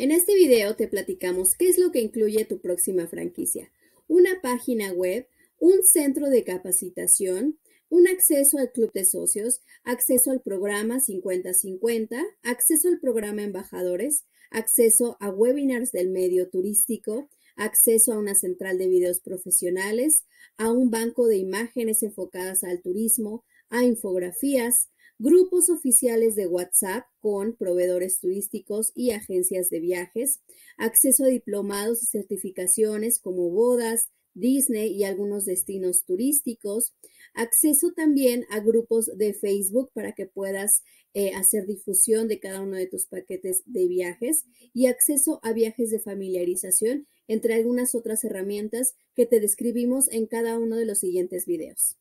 En este video te platicamos qué es lo que incluye tu próxima franquicia. Una página web, un centro de capacitación, un acceso al club de socios, acceso al programa 50-50, acceso al programa embajadores, acceso a webinars del medio turístico, acceso a una central de videos profesionales, a un banco de imágenes enfocadas al turismo, a infografías, grupos oficiales de WhatsApp con proveedores turísticos y agencias de viajes, acceso a diplomados y certificaciones como bodas, Disney y algunos destinos turísticos, acceso también a grupos de Facebook para que puedas eh, hacer difusión de cada uno de tus paquetes de viajes y acceso a viajes de familiarización, entre algunas otras herramientas que te describimos en cada uno de los siguientes videos.